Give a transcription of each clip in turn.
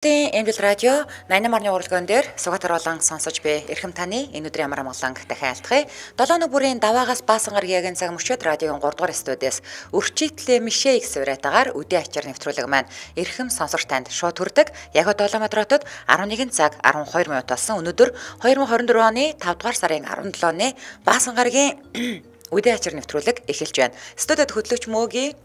Тэн Angel Radio 88.3 уралгаан дээр сугатар болон сонсож бэ. Эрхэм таны энэ өдрийн амар амгалан дахин айлтгая. 7 ног бүрийн даваагаас баасан гаргийн цаг мөчөд радиогийн 3 дугаар студиэс өрчигдлээ мишээ гэсэн уриатаагаар үдийн ачаар нэвтрүүлэг маань эрхэм сонсогч танд шууд хүрдэг. Яг одоо Долоомадротод 11 цаг 12 минут болсон. Өнөөдөр 2024 оны 5 дугаар сарын 17-ны баасан гаргийн үдийн ачаар нэвтрүүлэг эхэлж байна. Студид хөтлөгч Мөгийн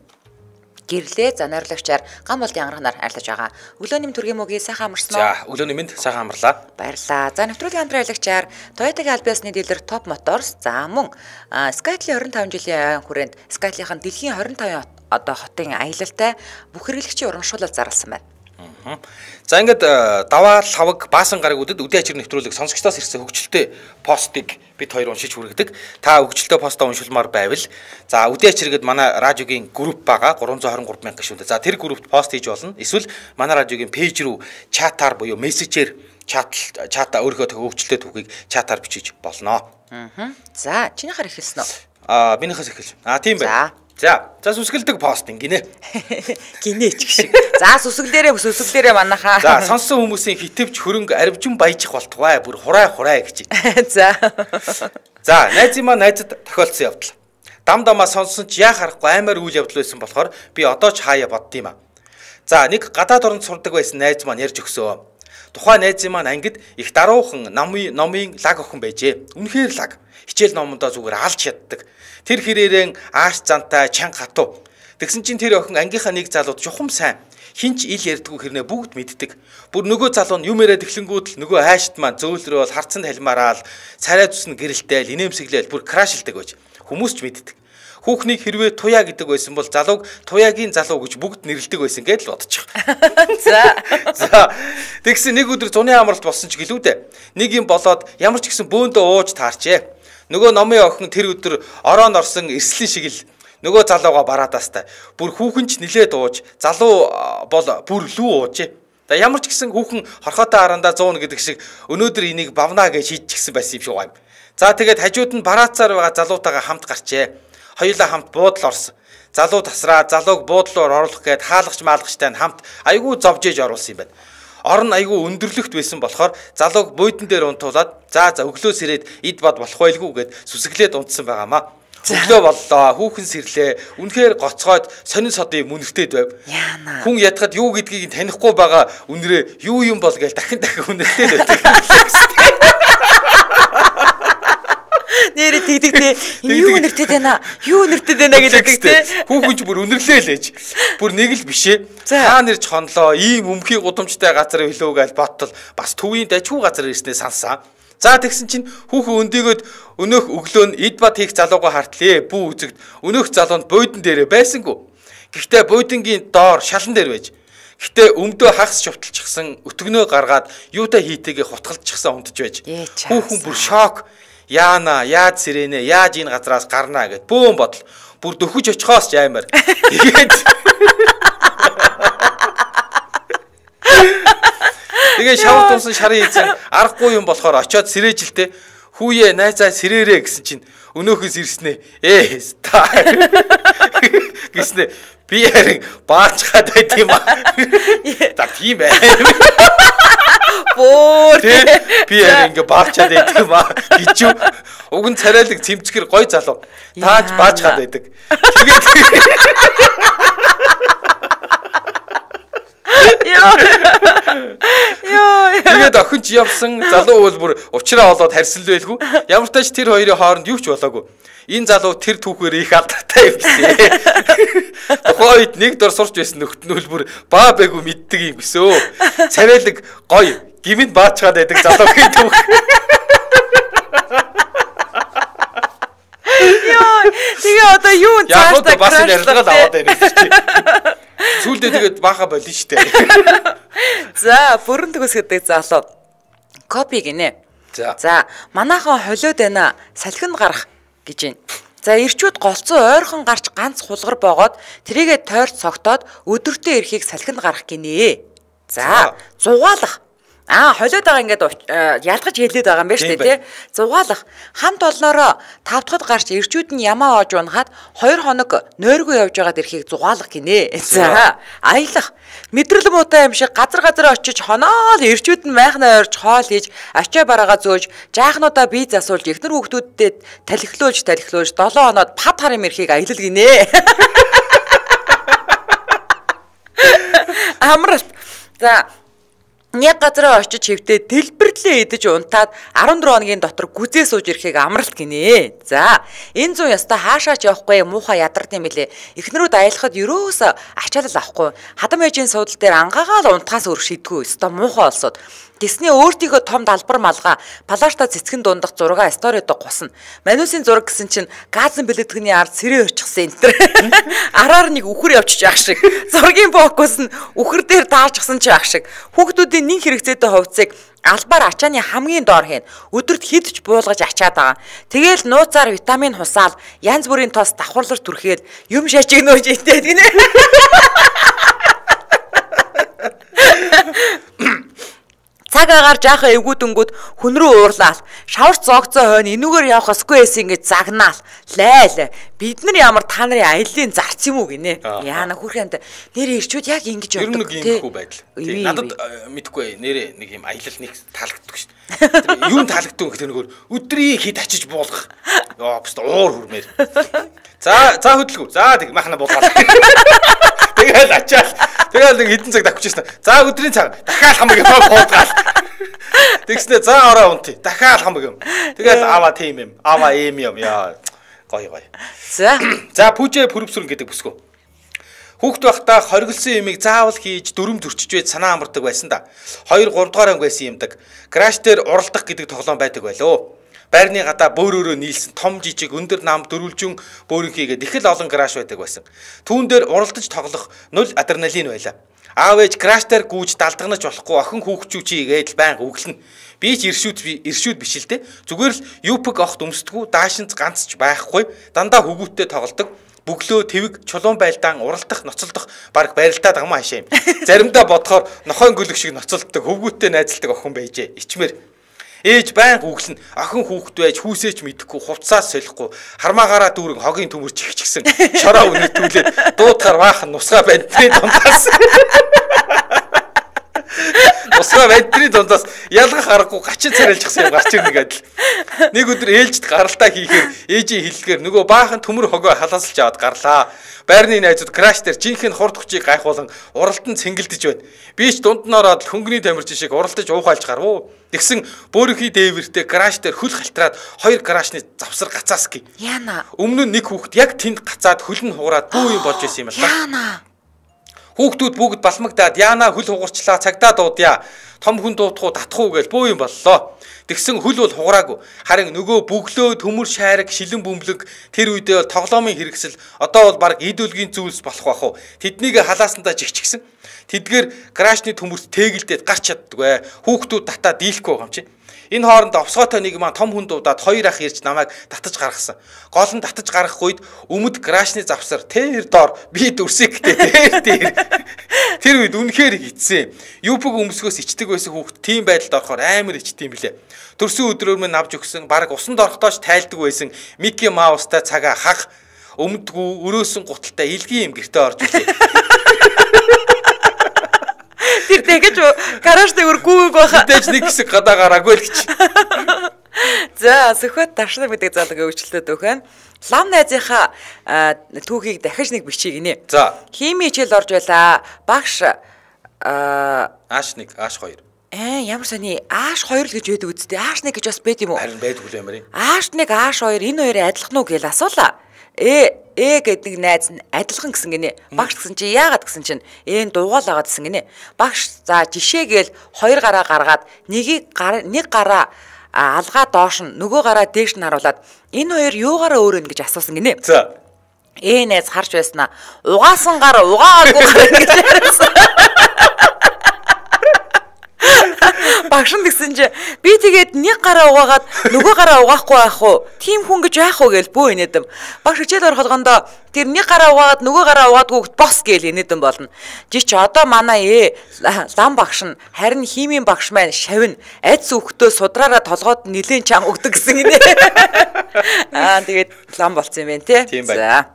гэрлээ занаарлагчаар гам болд янгарханаар арилж байгаа. Өглөөний төргийн мөгийг сайхан амарсан уу? За, өглөөний минь сайхан амарлаа. Баярлалаа. За, нэвтрүүлгийн хамтраалагчаар Toyota-гийн Albias-ны дилер Top Motors за мөн Skytle 25 жилийн ойн хүрээнд Skytle-ийн дэлхийн 25 одоо хотын аялалтай бүх хэрэглэгчийн урамшуулал зарласан байна. За ингээд э, даваа лавг баасан гарагуудад үдэ ажир нэвтрүүлэг сонсогчдоос ирсэн хөгжилтэй постыг бид хоёр уншиж хүргэдэг. Та хөгжилтэй постоо уншилмаар байвал за үдэ ажир гээд манай радиогийн групп байгаа 323 мянга гишүүнтэй. За тэр группт пост хийж болно. Эсвэл манай радиогийн пэйж рүү чатаар буюу мессежээр чат чата өөрийнхөө хөгжилтэй түүхийг чатаар бичиж болно. Аа. За чиний хар эхэлсэн үү? Аа, минийхээс эхэлж. Аа, тийм бай. За. За, за сүсгэлдэг постинг гинэ. Гинэ ч гişиг. За, сүсгэлээрээ сүсгэлээрээ манахаа. За, сонссон хүмүүсийн хитвч хөрөнгө арвжин баяжих болтугай. Бүр хурай хурай гэж. За. За, найзын маань найзад тохиолдсон явдал. Дам дамаа сонссон ч яа харахгүй аймаар үйл явдал байсан болохоор би одоо ч хаяа бодд юм аа. За, нэг гадаад орнд сурдаг байсан найз маань ярьж өгсөө. Тухайн найзын маань ангид их даруухан намын номын лаг охин байжээ. Үнэхээр лаг. Хичээл номондоо зүгээр алж яддаг Тэр хэрээрэн ааш зантай чанга хатуу. Тэгсэн чинь тэр охин ангийнхаа нэг залууд чухам сайн хинч ил ярьдгүй хэрнээ бүгд мэддэг. Бүр нөгөө залуу нь юм яриад эхлэнгүүд л нөгөө аашт маань зөөлрөөл харцанд халимаараа л царай зүсн гэрэлтэй л инээмсэглээл бүр крашлдаг байж хүмүүс ч мэддэг. Хүүхнийг хэрвээ туяа гэдэг байсан бол залууг туяагийн залуу гэж бүгд нэрлдэг байсан гэж л бодчих. За. За. Тэгсэн нэг өдөр зуны амралт болсон ч гэлүү дээ. Нэг юм болоод ямар ч гэсэн бөөндөө ууж таарчээ. Нөгөө номын охин тэр өдөр ороонд орсон эслийн шиг л нөгөө залууга бараадаастай. Бүр хүүхэн ч нилээд ууж, залуу бол бүр лүү уужээ. За ямар ч гэсэн хүүхэн хорхоотой арандаа 100 гэдэг шиг өнөөдөр энийг бавнаа гэж шийдчихсэн байсан юм шиг байна. За тэгээд хажууд нь бараацаар байгаа залуутайгаа хамт гарчээ. Хоёулаа хамт буудал орсон. Залуу тасраа, залууг буудлаар оруулах гээд хаалагч маалгачтай нь хамт айгүй зовж ээж оруулсан юм байна орон айгүй өндөрлөгт байсан болохоор залууг буйдан дээр унтуулад за за өглөөс ирээд эд бад болох байлгүй гэд сүсгэлээд унтсан байгаамаа. Өглөө боллоо. Хүүхэн сэрлээ. Үнэхээр гоцгойд сонин содын мөнхтөд байв. Хүн ядхад юу гэдгийг танихгүй байгаа үнэрээ юу юм бол гэж дахин дахин үнэртэй байдаг. Нэрэ тэгдэг те. Юу өнөртэй байна? Юу өнөртэй байна гэдэг те. Хүүхэн ч бүр өнөрлөө лээж. Бүр нэг л биш ээ. Та нэрж хонлоо. Ийм өмхий гудамжтай газар хэлөө гээл боттол бас төвийн дажгүй газар ирснээ сансаа. За тэгсэн чинь хүүхэн өндийгөөд өнөөх өглөө нь эд бат хийх залууга хартлээ. Бүү үзэгд өнөөх залуунд буйдан дээрээ байсангүй. Гэхдээ буйдангийн доор шалан дээр байж. Гэтэ өмдөө хагас шувталчихсан өтгнөө гаргаад юутай хийтэйгээ хутгалчихсан унтж байж. Хүүхэн бүр шок яана, яаж сэрэнэ, яаж энэ газраас гарнаа гэд бөөм бодол. Бүр дөхөж очихоос ч аймаар. Тэгээд Тэгээ шавд тунсан шарын эзэн арахгүй юм болохоор очиод сэрээжилтэй хүүе найзаа сэрээрээ гэсэн чинь өнөөхөөс ирснэ. Ээ стар гэснэ. Би харин баачгаад байт юм аа. За тийм бай. Бөөр би яг ингээ баачаад байдаг юм аа. Гичүү. Уг нь царайлаг цэмцгэр гой залуу. Тааж баачгаад байдаг. Тэгээд Йоо. Йоо. Тэгээд охин ч явсан залуу бол бүр уучраа болоод харьсан л байлгүй. Ямар ч тач тэр хоёрын хооронд юу ч болоогүй. Энэ залуу тэр түүхээр их алдартай явлаа. Тухайн үед нэг дор сурч байсан нөхднөл бүр баа байгу мэддэг юм гэсэн. Царайлаг гоё гимэд баачгаад байдаг залуу хийн түүх. Йоо. Тэгээ одоо юу цаашдаа бас ярилцлагаа аваад байна гэж. Сүүлдээ тэгээд бааха болно шүү дээ. За, бүрэн төгсгдөг залуу. Копи гинэ. За. За, манайхан холиод байна. Салхинд гарах гэж байна. За ирчүүд голцоо ойрхон гарч ганц хулгар боогод тэрийгэ тойрч цогтоод өдөртөө ирэхийг салхинд гарах гинэ. За зугаалах Аа холиод байгаа ингээд э, ялгаж хэлээд байгаа юм байна шүү дээ тий. Зугаалах хамт олноороо тавдхад гарч ирчүүд нь ямаа оож унахад 2 хоног нойргүй явж байгаад ирэхийг зугаалах гинэ. За аялах мэдрэл муутай юм шиг газар газар очиж хоноол ирчүүд нь майхнаа орж хоол хийж ачаа бараагаа зөөж жаахнуудаа бие засуулж ихнэр хүүхдүүддээ талхилуулж талхилуулж 7 хоноод пад хар юм ирэхийг аялал гинэ. Амралт. За Яг газраа очиж хэвтээ дэлбэрлээ идэж унтаад 14 хоногийн дотор гүзээ сууж ирэхийг амралт гинэ. За, энэ зүүн яста хаашаач явахгүй муухай ядард юм билэ. Эхнэрүүд аялахад юроос ачаалал авахгүй. Хадам ээжийн суудал дээр ангаагаал унтахаас өөр шийдгүй. Өстой муухай олсод Гэснээ өөртөө том далбар малгай, палашта цэцгэн дундах зурга сторид гусна. Манусийн зураг гэсэн чинь газан бэлэтгэний ард сэрээ өрчихсэн энэ төр. Араар нэг үхэр явчих яах шиг. Зургийн фокус нь үхэр дээр даалжсан ч яах шиг. Хүүхдүүдийн нэг хэрэгцээтэй хувцсыг албаар ачааны хамгийн доор хийн. Өдөрт хідж буулгаж ачаад байгаа. Тэгээл нууцаар витамин хусаал, янз бүрийн тос давхарлаж түрхээл юм шашиг нөөж интэй гинэ. Цаг агаар жаахан эвгүүдэнгүүд хүн рүү уурлаал. Шаварц зогцоо хойно энүүгээр явах эсгүй эс ингэж загнаал. Лайл. Бид нар ямар та нарын аялын зарц юм уу гинэ. Яана хүрхэнд нэр ирчүүд яг ингэж явдаг. Тэр нэг юм хүү байдал. Надад э, мэдхгүй нэрээ нэг юм аялал нэг таалагддаг шүү Юун таалагдсан гэхдээ нөгөө өдрийн хэд ачиж буулгах. Йоо бст уур хүрмээр. За за хөдөлгөө. За тэг махна буулгаад. Тэгэл ачаал. Тэгэл нэг хэдэн цаг давчихсан. За өдрийн цаг дахиад хамаг буулгаад. Тэгснэ за ороо унтъя. Дахиад хамаг юм. Тэгэл аваа тийм юм. Аваа ийм юм. Яа гоё гоё. За. За пүжэ пүрэвсүрэн гэдэг бүсгөө. Хүүхд байхдаа хоригдсан имийг заавал хийж дүрм төрчж байж санаа амардаг байсан да. 2 3 дугаар анги байсан юмдаг. Краш дээр уралдах гэдэг тоглоом байдаг байлоо. Байрны гадаа бөөрөөрөө нийлсэн том жижиг өндөр нам дөрвөлжин бөөрөнхийгээд их л олон краш байдаг байсан. Түүн дээр уралдаж тоглох нөл адреналин байлаа. Аав ээж краш дээр гүйж далдганаж болохгүй охин хүүхчүүчигээд л байнга өглөн. Би ч иршүүд иршүүд биш л дээ. Зүгээр л юпг огт өмсдгүү, даашинз ганц ч байхгүй. Дандаа хөвгүүттэй тоглолдог бөглөө твэг чулуун байлдаан уралдах ноцолдох баг барилдаад байгаа юм хаашаа юм. Заримдаа бодохоор нохойн гөлөг шиг ноцолддог хөвгүүттэй найзалдаг охин байжээ. Ичмэр Ээж байнга үглэн охин хүүхэд байж хүүсээч мэдэхгүй хувцас солихгүй хармаагаараа дүүрэн хогийн төмөр чихчихсэн шороо үнэтүүлээд дуудахаар баахан нусгаа байна. Тэ дундаас. Усгаа бадны дундаас ялгах аргагүй гачин царилчихсан юм гарч ирнэ гэдэл. Нэг өдөр ээлжид гаралтаа хийхээр ээжийн хэллэгээр нөгөө баахан төмөр хогоо халаасалж аваад гарлаа. Байрны найзууд краш дээр жинхэнэ хурд хүчийг гайхуулан уралдан цэнгэлдэж байна. Би ч дунднаараа хөнгөний тамирчин шиг уралдаж уухайлж гарв. Тэгсэн бөөрийнхи дээвэртээ краш дээр хөл халтраад хоёр крашны завсар гацаас гээ. Яна. Өмнө нь нэг хүүхэд яг тэнд гацаад хөл нь хугараад бүү юм болж исэн юм байна. Яна. Хүүхдүүд бүгд балмагдаад яана хөл хугарчлаа цагдаа дуудъя. Том хүн дуудах уу татах уу гэж буу юм боллоо. Тэгсэн хөл бол хугараагүй. Харин нөгөө бөглөө төмөр шаарг шилэн бөмбөлөг тэр үедээ бол тоглоомын хэрэгсэл одоо бол баг эд үлгийн зүйлс болох байх уу. Тэднийг халаасандаа жигчгсэн. Тэдгээр крашны төмөрт тээгэлдээд гарч чаддгүй. Хүүхдүүд татаа дийлэхгүй юм чинь. Энэ хооронд овсгоотой нэг маань том хүн дуудаад хоёр ах ирж намайг татаж гаргасан. Гол нь татаж гаргах үед өмд грашны завсар тэр доор би дүрсэх гэдэг тэр тэр. Тэр үед үнэхээр хитсэн. Юпг өмсгөөс ичдэг байсан хүүхд тийм байдалд орохоор амар ичдэм билээ. Төрсөн өдрөөр минь авч өгсөн баг усанд орохдооч тайлдаг байсан Микки Маустай цагаа хах өмдгүү өрөөсөн гуталтай илгийн юм гэрте орж ирлээ тэр тэгэж гараж дээр гүүг байха. Тэвч нэг хэсэг гадаа гараагүй л гэж. За Сүхбат Давшны мэдэг залгыг өгчлөд өгөн. Лам найзынхаа түүхийг дахиж нэг бичиг гинэ. За. Хими хичээл орж байла. Багш аа Аш 1, Аш 2. Аа э, ямар сони Аш 2 л гэж байдаг үсттэй. Аш 1 гэж бас байд юм уу? Харин байдгүй л ямар юм. Аш 1, Аш 2 энэ хоёрыг адилхан уу гэж асуулаа э э гэдэг нэг найз нь адилхан гэсэн гинэ. Багш гэсэн чи яагаад гэсэн чинь энэ дуугаал агаад гэсэн гинэ. Багш за жишээгээл хоёр гараа гаргаад нэгийг нэг гараа алгаа доош нь нөгөө гараа дээш нь харуулад энэ хоёр юугаараа өөр юм гэж асуусан гинэ. За Э найз харж байснаа угаасан гар угаагүй гар гэж ярьсан багш нь гэсэн чи би тэгээд нэг гараа угаагаад нөгөө гараа угаахгүй байх уу? Тим хүн гэж яах вэ гээл бүү инээдэм. Багш хичээл орохолгондоо тэр нэг гараа угаагаад нөгөө гараа угаадгүй хөгт бос гээл инээдэм болно. Жич одоо манай ээ лам багш нь харин химийн багш маань шавна. Айдс өгтөө судраараа толгоод нилээн чан өгдөг гэсэн инээ. Аа тэгээд лам болцсон юм байна те. За.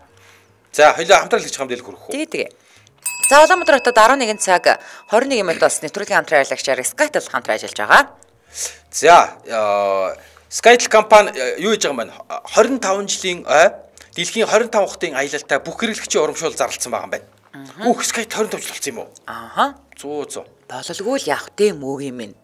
За хоёлоо хамтарл хийж хамт ил хөрөх үү? Тий тэгээ. За Улаанбаатар хотод 11 цаг 21 минут бас нэвтрүүлгийн хамтран ажиллагчаар Skytel хамтран ажиллаж байгаа. За э, Skytel компани э, юу хийж байгаа юм бэ? 25 жилийн ой э, дэлхийн 25 хотын аялалтай бүх хэрэглэгчийн урамшуул зарлцсан байгаа юм байна. Бүх Skytel 25 жил болсон юм уу? Аха. 100 100. Бололгүй л явах тийм үг юм ээ.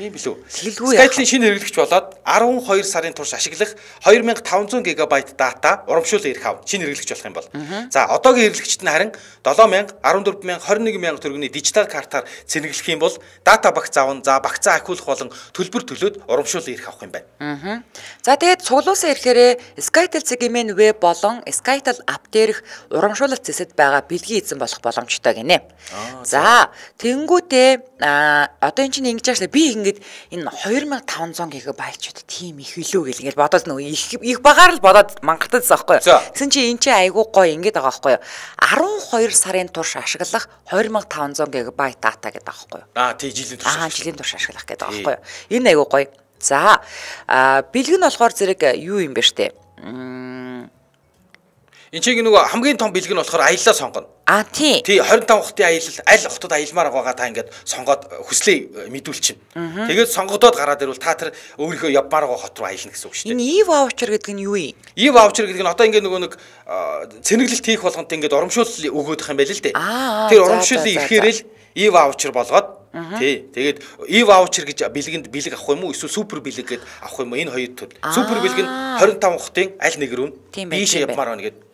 Тийм билүү. Сэлэлгүй. Skytel-ийн шинэ хэрэглэгч болоод 12 сарын турш ашиглах 2500 ГБ дата урамшуулан ирэх ав. Шинэ хэрэглэгч болох юм бол. За одоогийн хэрэглэгчт нь харин 7000, 14000, 21000 төгрөгийн дижитал картаар цэнэглэх юм бол дата багц аван, за багцаа ахиулах болон төлбөр төлөөд урамшуулан ирэх авах юм байна. За тэгээд цуглуулсан ирэхээрээ Skytel цэгийн веб болон Skytel app дээрх урамшуулалт зэсэд байгаа бэлгийн эзэн болох боломжтой гинэ. За тэнгүүтээ а одоо эн чинь ингэж яашлаа би ингэж энэ 2500 гэхэ байлчууд тийм их илүү гэлгээл бодоод нөгөө их их багаар л бодоод мангатаж байгаа байхгүй. Тэгсэн чи эн чинь айгүй гоё ингэж байгаа байхгүй. 12 сарын турш ашиглах 2500 гэхэ байт дата гэдэг байгаа байхгүй. Аа тий жилийн турш. Аа жилийн турш ашиглах гэдэг байгаа байхгүй. Энэ айгүй гоё. За бэлэг нь болохоор зэрэг юу юм бэ штэ. Мм Энд чинь нөгөө хамгийн том бэлэг нь болохоор аяллаа сонгоно. А тий. Тий 25 хотын аялал аль хотод аялмаар байгаа та ингээд сонгоод э, хүслээ э, мэдүүлчихнэ. Тэгээд сонгогдоод гараад ирвэл та тэр өөрийнхөө явмаар байгаа хот руу аялна гэсэн үг шүү дээ. Энэ ив ваучер гэдэг нь юу юм? Ив ваучер гэдэг нь одоо ингээд нөгөө нэг э, цэнэглэлт хийх болгонд ингээд урамшуул өгөөд их юм байл л дээ. Тэр урамшуулын ирэхээрэл ив ваучер болгоод Тий. Тэгээд ив ваучер гэж бэлгэнд бэлэг авах юм уу эсвэл супер бэлэг гэд авах юм уу? Энэ хоёр төл. Супер бэлэг нь 25 хотын аль нэг рүү бие шавьмаар байна гэдэг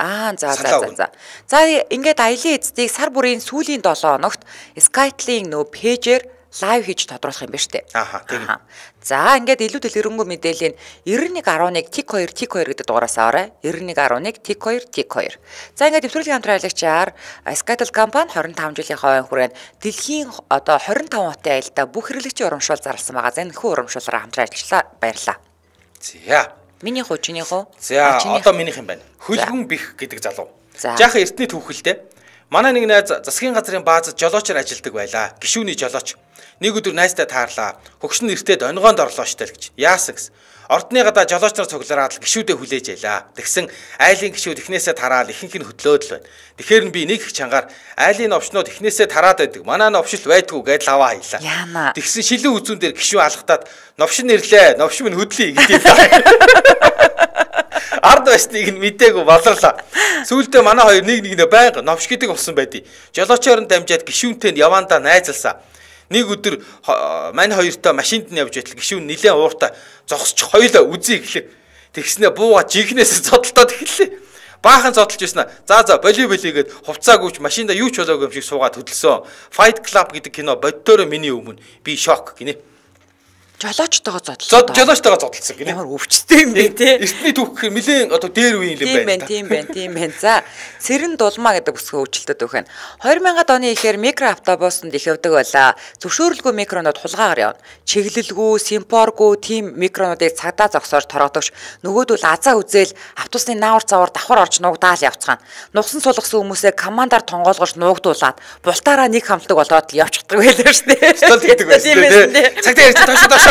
Аа за за за за. За ингээд аялын эцдийг сар бүрийн сүүлийн 7 хоногт Skype-ийн нөө пэйжээр лайв хийж тодруулах юм ба штэ. Аха тийм. За ингээд илүү дэлгэрэнгүй мэдээлэл нь 9111 тик 2 тик 2 гэдэг дугаараас аваарай. 9111 тик 2 тик 2. За ингээд төвлөрлийн хамтран аялагчаар Skytel компани 25 жилийн хойн хүрээнд дэлхийн одоо 25 хотын аялалда бүх хэрэглэгчийн урамшуул зарласан байгаа. За энэ хүү урамшуулаараа хамтран ажиллаа баярлаа. За. Миний хуу чиний хуу. За одоо минийх юм байна. Хөлгүн бих гэдэг залуу. Жаахан эртний түүхэлдээ Манай нэг найз засгийн газрын баазад жолоочор ажилладаг байлаа. Гишүүний жолооч. Нэг өдөр найзтай таарлаа. Хөгшин нэртэд онгоонд орлоо штэ л гэж. Яасан гис. Ордны гадаа жолооч нар цуглараад л гişүүдэ хүлээж ялаа. Тэгсэн айлын гişүүд эхнээсээ тараал ихэнх нь хөтлөөд л байна. Тэгэхэр нь би нэг их чангаар айлын овчнууд эхнээсээ тараад байдаг. Манаа новшил байдгүй гэдэл аваа хэллээ. Тэгсэн шилэн үзүүн дээр гişүү алхатаад новшин нэрлээ. Новшин минь хөдлөе гэдэг. Ард байсныг нь мдээгүй болорлаа. Сүүлдээ манай хоёр нэг нэгнээ байнга новш гэдэг болсон байдий. Жолоочоор нь дамжаад гişүүнтэй нь явандаа найзалсаа. Нэг өдөр мань хоёртой машинд нь явж байтал гişүүн нилээн ууртаа зогсож хоёлаа үзье гэлээ. Тэгснэ бууга жинхнээс зодтолтоод эхэллээ баахан зодтолж ирсэн. За за боли болигээд хувцаагүйч машинда юу ч болоогүй юм шиг суугаад хөдөлсөн. Fight Club гэдэг кино боддоороо миний өмнө би шок гинэ жолоочтойгоо зодтолсон. Жолоочтойгоо зодтолсон гинэ. Ямар өвчтэй юм бэ те. Эртний түүх гэхээр нэлээд одоо дээр үеийн л юм байна. Тийм байна, тийм байна, тийм байна. За, Сэрэн дулмаа гэдэг бүсгөө өчлөлтөд өгөх нь 2000-ад оны ихээр микро автобусанд их явдаг байлаа. Зөвшөөрөлгүй микронод хулгаагаар явна. Чиглэлгүй, симпоргүй тийм микронуудыг цагдаа зогсоор торгодогч нөгөөдөл азаа үзэл автобусны наавар цавар давхар орж нуугдаал явцгаана. Нугсан сулгсан хүмүүсээ командар тонгоолгож нуугдуулаад бултаараа нэг хамтдаг болоод явчихдаг байлаа шүү дээ. Цагдаа ярьж таашаа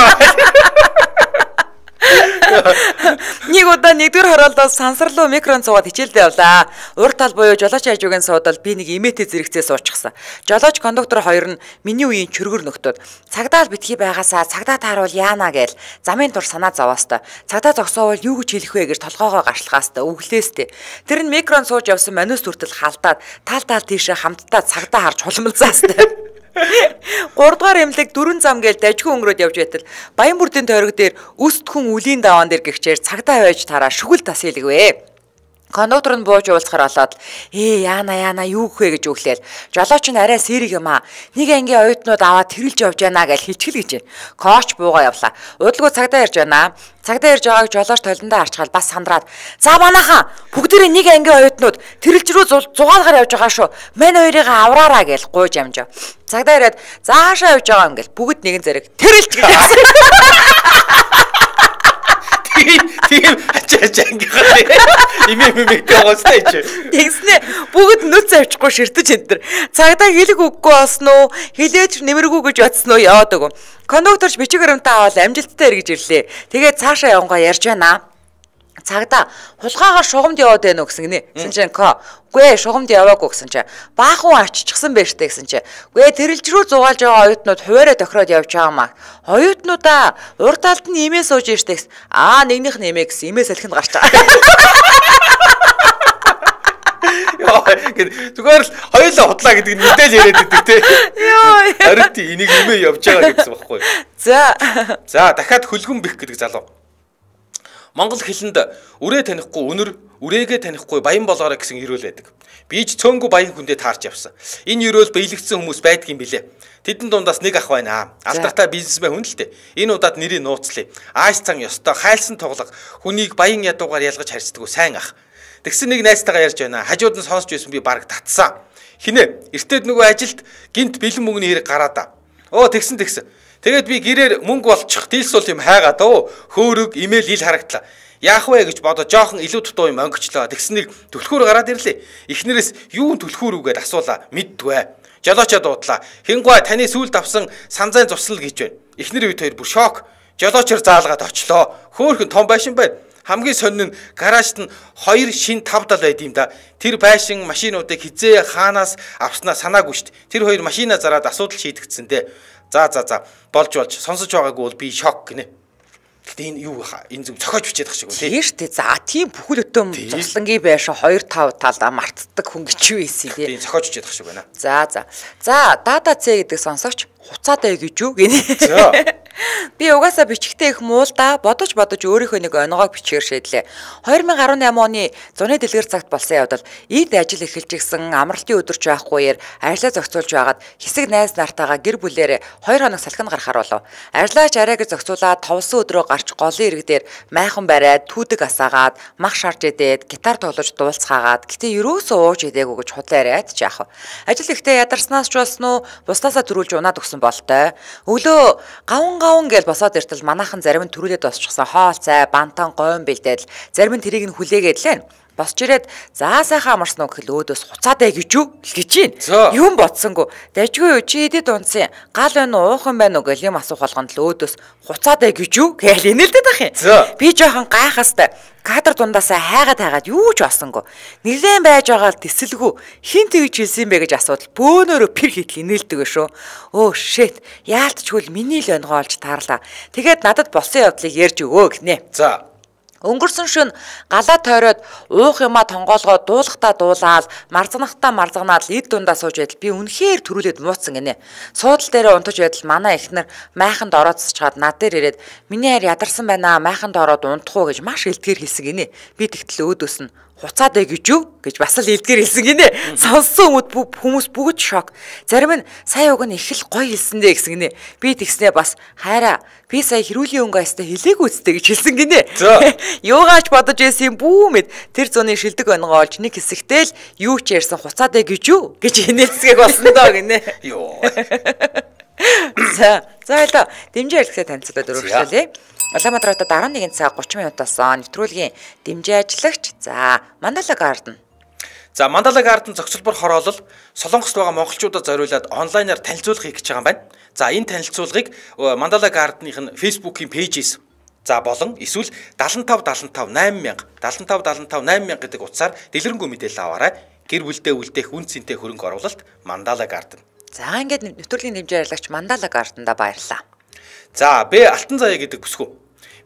Нэг удаа нэгдүгээр хороолдоос сансар руу микрон цуваад хичээлдээ явлаа. Урд тал буюу жолооч хажуугийн суудал би нэг имэтэ зэрэгцээ суучихсан. Жолооч кондуктор хоёр нь миний үеийн чөргөр нөхдөөд цагдаа л битгий байгаасаа цагдаа тааруул яана гээл замын тур санаа зовоостой. Цагдаа зогсоовол юу гэж хэлэх вэ гэж толгоогоо гаршлахаастай өглөөстэй. Тэр нь микрон сууж явсан маниус хүртэл халдаад тал тал тийшээ хамтдаа цагдаа харж хулмалзаастай. 3 дугаар эмнэлэг дөрөн зам гээл дажгүй өнгөрөөд явж байтал Баянбүрдийн тойрог дээр өст хүн үлийн даваан дээр гихчээр цагдаа байж тараа шүгэл тас хэлгвэ. Кондуктор нь бууж уулзахаар болоод ээ яана яана юу гэх вэ гэж өглөөл. Жолооч нь арай сэрэг юм аа. Нэг анги оюутнууд аваад тэрэлж явж байна гэж хичгэл гэж байна. Коуч буугаа явлаа. Удалгүй цагдаа ярьж байна. Цагдаа ярьж байгааг жолооч толиндоо арчгаал бас сандраад за манайхаа бүгдээрээ нэг анги оюутнууд тэрэлж рүү зугаалгаар явж байгаа шүү. Мань хоёрыг авраараа гэж гуйж амжав. Цагдаа яриад заашаа явж байгаа юм гэл бүгд нэгэн зэрэг тэрэлж гэж. чаж ангихаа имээ мэмэгтэй гоостай чи. Тэгснэ бүгд нүц авчихгүй ширтэж энэ төр. Цагдаа хэлэг үггүй болсон уу? Хилээж нэмэргүй гэж бодсон уу? Яваад өгөө. Кондукторч бичиг баримтаа аваад амжилттай эргэж ирлээ. Тэгээд цаашаа явгоо ярьж байна цагдаа хулгайгаар шугамд яваад байна уу гэсэн гинэ. Гэсэн чинь ко. Үгүй ээ шугамд яваагүй гэсэн чинь баахан арччихсан байж тээ гэсэн чинь. Үгүй ээ тэрэлж рүү зугаалж байгаа оюутнууд хуваараа тохироод явж байгаа маа. Оюутнуудаа урд талд нь имээ сууж иртээ гэсэн. Аа нэгнийх нь имээ гэсэн имээ салхинд гарч байгаа. Гэт зүгээр л хоёулаа худлаа гэдэг нь мэдээж яриад идэг те. Йоо. Харин энийг имээ явж байгаа гэсэн багхгүй. За. За дахиад хөлгөн бэх гэдэг залуу. Монгол хэлэнд үрээ танихгүй өнөр үрээгээ танихгүй баян болгоорой гэсэн ерөөл байдаг. Би ч цөөнгүү баян хүндээ таарч явсан. Энэ ерөөл биелэгдсэн хүмүүс байдгийн билээ. Тэдэн дундаас нэг ах байна аа. Алдартай бизнесмен хүн л дээ. Энэ удаад нэрийг нууцлаа. Ааш цан ёстой хайлсан тоглог хүнийг баян ядуугаар ялгаж харьцдаг сайн ах. Тэгсэн нэг найзтайгаа ярьж байна. Хажууд нь сонсч байсан би баг татсан. Хинэ? Эртээд нөгөө ажилд гинт бэлэн мөнгөний хэрэг гараад. Оо тэгсэн тэгсэн. Тэгээд би гэрээр мөнгө болчих дийлс бол юм хайгаад оо хөөрөг имэйл ил харагдлаа. Яах вэ гэж бодо жоохон илүү дутуу юм онгичлаа. Тэгснээр түлхүүр гараад ирлээ. Эхнэрээс юу түлхүүр үгээд асуулаа. Мэддгүй. Жолоочо дуудлаа. Хингуа таны сүйд авсан санзайн зурсан л гэж байна. Эхнэр үйд хоёр бүр шок. Жолоочор заалгаад очлоо. Хөөхөн том байшин байна. Хамгийн сонин нь гаражт нь хоёр шин тавдал байд юм да. Тэр байшин машинуудыг хизээ хаанаас авснаа санаагүй штт. Тэр хоёр машина зараад асуудал шийдэгдсэн дээ. За за за болж болж сонсож байгаагүй бол би шок гинэ. Гэтэ энэ юу хаа энэ зүг цохиож бичээд тах шиг үү тий. Тэр тий. За тийм бүхэл бүтэн цуслангийн байшин 2 5 талаа мартдаг хүн гэж юу ийсэн тий. Тийм цохиож бичээд тах шиг байна. За за. За дата Ц гэдэг сонсогч хуцаатай гэж юу гинэ. За. Би угаасаа бичгтээ их муу л да бодож бодож өөрийнхөө нэг онгоог бичгээр шийдлээ. 2018 оны зуны дэлгэр цагт болсон явдал ийд ажил эхэлж гисэн амралтын өдөрч байхгүйэр ажиллаа зохицуулж байгаад хэсэг найз нартаагаа гэр бүлээрээ 2 хоног салхинд гарахаар болов. Ажиллаач арайг зохицуулаад товсон өдрөө гарч голын ирэг дээр майхан бариад түүдэг асаагаад мах шарж идээд гитар тоглож дуулцгаагаад гэтээ юусоо ууж идээгүй гэж худлаарайд жаах. Ажил ихтэй ядарснаас ч болсноо бусдаасаа төрүүлж унаад өгсөн болтой. Өглөө гаванга Аавн гэж босоод иртэл манаахан зарим нь төрүүлээд босчихсан хоол цай, бантан, гойн бэлдээд зарим нь тэрийг нь хүлээгээд лээ босч ирээд заа сайхан амарсан уу гэхэл өөдөөс хуцаад ээ гэж юу гэж чинь. Юм бодсонгүй. Дажгүй юу чи хэдэд унсан? Гал байна уу уухан байна уу гэл юм асуух болгонд л өөдөөс хуцаад ээ гэж юу гэхэл инээлдэт ах юм. Би жоохон гайхастай кадр дундаасаа хайгаад хайгаад юу ч болсонгүй. Нилээн байж байгаа л тэсэлгүй. Хин тэгж хэлсэн бэ гэж асуудал бөөнөрө пэр хитл инээлдэг шүү. Өө шэт. Яалтчгүй л миний л өнгөө олж таарлаа. Тэгээд надад болсон явдлыг ярьж өгөө гинэ. За. Өнгөрсөн шөнө галаа тойроод уух юма тонгоолгоо дуулахтаа дуулаад марзанахтаа марзанаад ид дундаа сууж байдал би үнэхээр төрүүлээд мууцсан гинэ. Суудал дээрээ унтаж байдал манай эхнэр майханд ороод счгаад над дээр ирээд миний хайр ядарсан байна аа майханд ороод унтах уу гэж маш илтгэр хэлсэн гинэ. Би тэгтэл өөдөөс нь хуцаад ээ гэж юу гэж бас л илдгэр хэлсэн гинэ. Сонссон хүмүүс бүгд шок. Зарим нь сая уг нь их л гоё хэлсэн дээ гэсэн гинэ. Би тэгснээ бас хайраа би сая хэрүүлийн өнгө айста хэлээгүй үсттэй гэж хэлсэн гинэ. Юугаач бодож ирсэн бүү мэд тэр зуны шилдэг байнгоо олж нэг хэсэгтэй л юу ч ярьсан хуцаад ээ гэж юу гэж хинээцгээх болсон доо гинэ. Йоо. За за ойлоо дэмжээ хэрэгсээ танилцуулаад өргөжлөө. Улаанбаатар хотод 11 цаг 30 минутаас нэвтрүүлгийн дэмжээ ажиллагч за Мандала Garden За Мандала Garden зохицолбор хороолол Солонгост байгаа монголчуудад зориулаад онлайнаар танилцуулахыг хийж байгаа юм байна. За энэ танилцуулгыг э, Мандала Garden-ийн Facebook-ийн пэйжээс За болон эсвэл 75 75 8000 75 75 8000 гэдэг утсаар дэлгэрэнгүй мэдээлэл аваарай. Гэр бүлдээ үлдээх үн цэнтэй хөрөнгө оруулалт Мандала Garden. За ингээд нэвтрүүлгийн дэмжээ арилгач Мандала Garden-да баярлалаа. За Б алтан заяа гэдэг бүсгүй.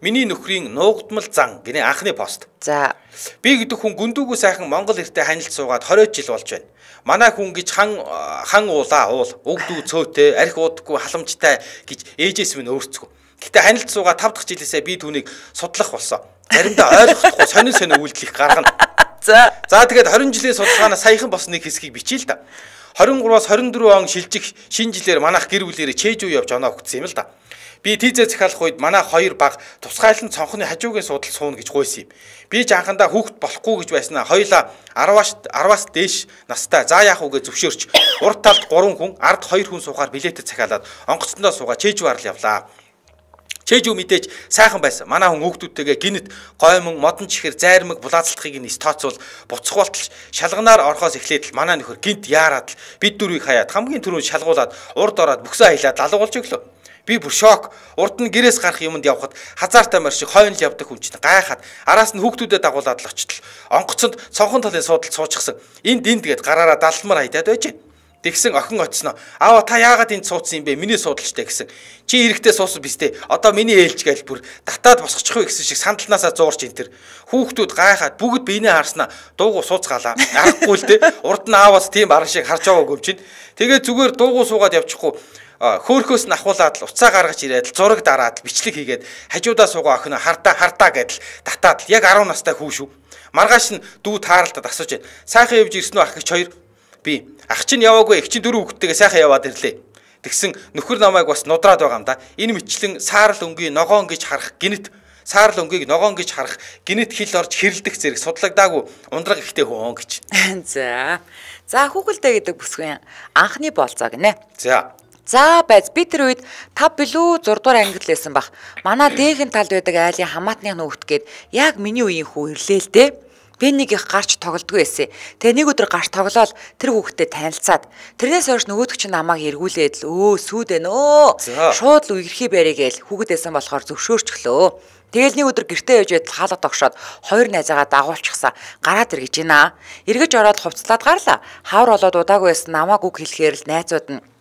Миний нөхрийн нуугдмал зан гинэ анхны пост. За. Би гэдэг хүн гүндүүгүү сайхан Монгол эртээ ханилт суугаад 20 жил болж байна. Манай хүн гэж хан хан уулаа уул, өгдүү цөөтэй, арх уудаггүй халамжтай гэж ээжээс минь өөрцгөө. Гэтэ ханилт суугаад 5 дахь жилээсээ би түүнийг судлах болсон. Заримдаа ойлгохгүй сонин сонин үйлдэл их гаргана. За. За тэгээд 20 жилийн судалгаанаа саяхан болсон нэг хэсгийг бичээл та. 23-аас 24 он шилжих шинэ жилээр манайх гэр бүлэрээ чэйж уу явж оноо өгсөн юм л да. Би тийзээ захиалах үед манай хоёр баг тусгайлан цонхны хажуугийн судал сууна гэж гуйсан юм. Би ч анхандаа хүүхэд болохгүй гэж байснаа хоёлаа 10-аас 10-аас дээш настай заа яах вэ гэж зөвшөөрч урд талд 3 хүн, ард 2 хүн суугаар билетэд захиалаад онгоцондоо суугаа чэжүү арал явлаа. Чэжүү мэдээж сайхан байсан. Манай хүн хүүхдүүдтэйгээ гинт гоймон модон чихэр зайрмаг булаацлахыг нь тооцвол буцах болтол шалганаар орхоос эхлээд л манай нөхөр гинт яарад л бид дөрвийг хаяад хамгийн түрүүнд шалгуулад урд ороод бүксээ хайлаад алгуулж өглөө. Би бүр шок. Урд нь гэрээс гарах юмд явхад хазаартай морь шиг хойно л явдаг хүн чинь гайхаад араас нь хүүхдүүдэд дагуулад л очтол. Онгоцонд цонхон талын суудалд суучихсан. Энд энд гээд гараараа далмар хайдаад байжээ. Тэгсэн охин очсноо. Аава та яагаад энд суудсан юм бэ? Миний суудалчтай гэсэн. Чи эрэгтэй суусан биз дээ. Одоо миний ээлж гээл бүр татаад босгочих вэ гэсэн шиг сандалнаасаа зуурч энэ төр. Хүүхдүүд гайхаад бүгд биенээ харснаа. Дуугу сууцгаалаа. Арахгүй л дээ. Урд нь аавас тийм аран шиг харж байгаагүй юм чинь. Тэгээ зүгээр дуугу суугаад явчихгүй хөөхөөс нь ахуулаад л уцаа гаргаж ирээд л зураг дараад л бичлэг хийгээд хажуудаа суугаа охин хардаа хардаа гэдэл татаад л яг 10 настай хүү шүү. Маргааш нь дүү тааралдаад асууж байна. Сайхан явж ирсэн үү ах гэж хоёр би ах чинь яваагүй их чинь дөрөв хүүхдтэйгээ сайхан яваад ирлээ. Тэгсэн нөхөр намайг бас нудраад байгаа юм да. Энэ мэтчлэн саарл өнгийн ногоон гэж харах гинэт саарл өнгийг ногоон гэж харах гинэт хил орж хэрэлдэх зэрэг судлагдаагүй ундраг ихтэй хөөн гэж. За. За хүүхэлдэй гэдэг бүсгүй анхны болцоо гинэ. За. За байз би тэр үед 5 билүү 6 дугаар ангид лсэн баг. Манай дээхэн талд байдаг айлын хамаатны хүүхэд гээд яг миний үеийн хүү ирлээ л дээ. Би нэг их гарч тоглодгүй байсан. Тэгээ нэг өдөр гарч тоглоод тэр хүүхдтэй танилцаад тэрнээс хойш нөгөөдөг чинь намайг эргүүлээд л өө сүүд ээ нөө. Шууд л үерхий барэ гээл хүүхдээсэн болохоор зөвшөөрчлөө. Тэгэл нэг өдөр гэртээ явж байтал хаалга тогшоод хоёр найзаагаа дагуулчихсан. Гараад ир гэж байна. Эргэж ороод хувцлаад гарлаа. Хавар болоод удаагүй байсан намайг үг хэлэхээр л найзууд нь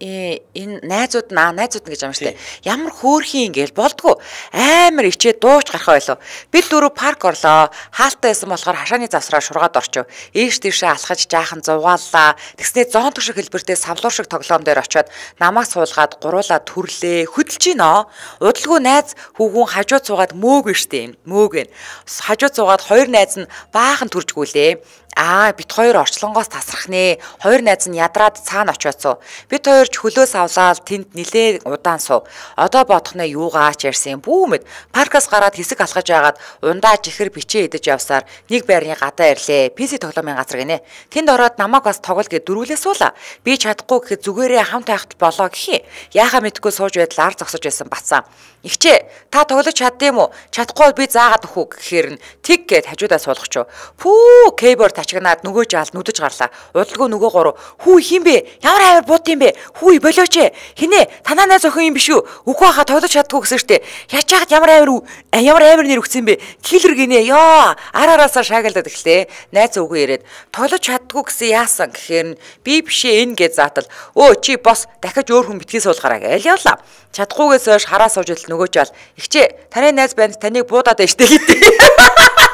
Э энэ найзууд наа найзууд гэж юм штэ. Ямар хөөрхий ингээл болдгоо. Амар ичээ дууч гарах байлоо. Би л дөрөв парк орлоо. Хаалтаа исэн болохоор хашааны завсраа шургаад орчив. Ээж дэвшээ алхаж жаахан зугааллаа. Тэгснээ зоон төгшөг хэлбэртэй савлуур шиг тоглоом дээр очиод намайг суулгаад гуруула төрлөө. Хөдөлж гинэ. Удалгүй найз хүүхэн хажууд суугаад мөөг штэ юм. Мөөг вэ. Хажууд суугаад хоёр найз нь баахан төрж гүйлээ. Аа бит хоёр орчлонгоос тасрах нэ. Хоёр найз нь ядраад цаана очиоцсон. Бит хоёр ч хөлөөс авлаад тэнд нилээ удаан суув. Одоо бодох нэ юугаач ярьсан бүү мэд. Паркаас гараад хэсэг алхаж байгаад ундааж ихэр бичээ идэж явсаар нэг байрны гадаа ирлээ. ПС тоглоомын газар гинэ. Тэнд ороод намайг бас тоглол гэж дөрвөлээ суула. Би чадахгүй гэхэд зүгээрээ хамт байхад болоо гэхи. Яахаа мэдхгүй сууж байтал ар зогсож байсан бацсан. Игчээ та тоглож чаддığım уу? Чадахгүй би заагаад өгөх үү гэхээр нь тэг гээд хажуудаа суулгач. Пүү кейборд тачигнаад нөгөө жаал нүдэж гарлаа. Удалгүй нөгөө гурав хүү хин бэ? Ямар хавар бууд юм бэ? Хүү болооч ээ. Хинэ танаа найз охин юм биш үү? Үгүй хаа тоглож чаддгүй гэсэн штэ. Ячаагад ямар хавар үү? Ямар хавар нэр өгсөн бэ? Киллер гинэ. Ёо. Ар араасаа шаагилдаад эхлэе. Найз өвгөө ирээд тоглож чаддгүй гэсэн яасан гэхээр би бишээ энэ гэж заатал. Өө чи бос дахиж өөр хүн битгий суулгараа гээл явлаа. Чадахгүйгээс хойш хараа сууж л нөгөө жаал. Ихчээ таны найз байна таныг буудаад байна штэ гэдэг.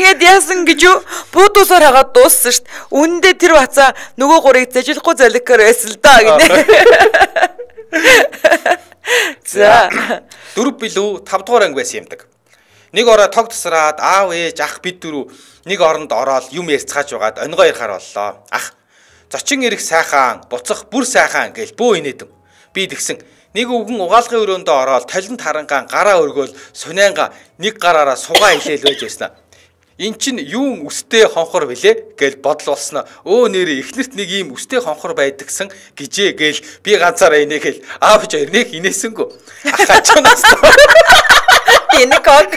Тэгээд яасан гэж юу? Бууд усаар хагаад дууссан шít. Үнэндээ тэр бацаа нөгөө гурыг зэжилхгүй залгикаар байсан л доо гинэ. За. Дөрв билүү 5 дугаар анги байсан юмдаг. Нэг ороо тог тосраад аав ээж ах бид дөрөв нэг оронд ороод юм ярьцгааж байгаад өнгөө ярахаар боллоо. Ах зочин ирэх сайхан, буцах бүр сайхан гэж бөө инээдэм. Би тэгсэн нэг өвгөн угаалгын өрөөндөө ороод толинд харангаан гараа өргөөл сунианга нэг гараараа сугаа хилээл байж байснаа эн чинь юун үстэй хонхор билээ гэж бодол болсноо өө нэрээ эхлэрт нэг ийм үстэй хонхор байдагсан гэжээ гээл би ганцаараа инех хэл аав ч ирнэх инээсэнгүү хачнаас энэ гог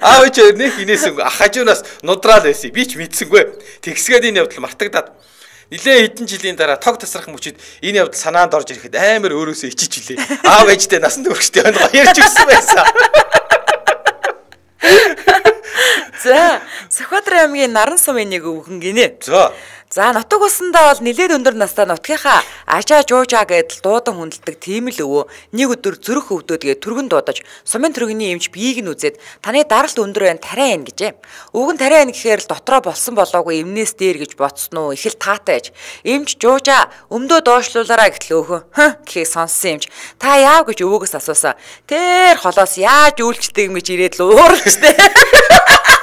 аав ч ирнэх инээсэнгүү хажуунаас нудраал байсан би ч мэдсэнгүй тэгсгээд энэ явдал мартагдаад Нилээ хэдэн жилийн дараа тог тасрах мөчид энэ явдал санаанд орж ирэхэд амар өөрөөсөө ичиж хилээ. Аав ээжтэй насанд хүрэгчтэй хоёр гоёрч өгсөн байсан. За, Сөхөтр аймгийн Наран сумын нэг өвгөн гинэ. За. За нутаг усандаа бол нэлээд өндөр настай нутгийнхаа ажаа жуужаа гэдэл дуудан хүндэлдэг тийм л өвөө нэг өдөр зүрх өвдөөдгээ түргэн дуудаж сумын төргөний эмч биеийг нь үзээд таны даралт өндөр байна тарай байна гэжээ. Үг нь тарай байна гэхээр л дотроо болсон болоогүй эмнээс дээр гэж боцсон уу их л таатай аж. Эмч жуужаа өмдөө доошлуулаарай гэтэл өөхөн гэхийг сонссон эмч та яав гэж өвөөгөөс асуусан. Тэр холоос яаж үйлчлдэг юм гэж ирээд л уурчтэй.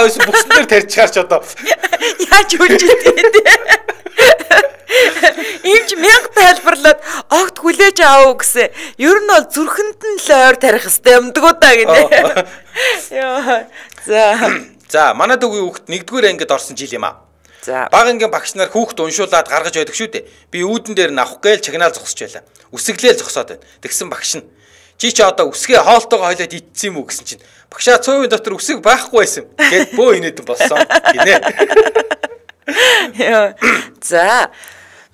Дагаа байсан бүсэн дээр тарьчихаар ч одоо яаж үлжилтэй те. Имж мянга тайлбарлаад огт хүлээж аав гэсэн. Ер нь бол зүрхэнд нь л ойр тарих хэвээр юмдаг удаа гинэ. Йоо. За. За, манай дүүгийн хүүхэд 1-р ангид орсон жил юм аа. За. Баг ингийн багш нар хүүхэд уншуулад гаргаж байдаг шүү дээ. Би үүдэн дээр нь авах гээл чагнаал зогсож байлаа. Үсэглээл зогсоод байна. Тэгсэн багш нь Чи ч одоо үсгээ хоолтойгоо хойлоод идсэн юм уу гэсэн чинь багшаа цөөвийн дотор үсэг байхгүй байсан. Гэт бөө инээдэн болсон гинэ. За.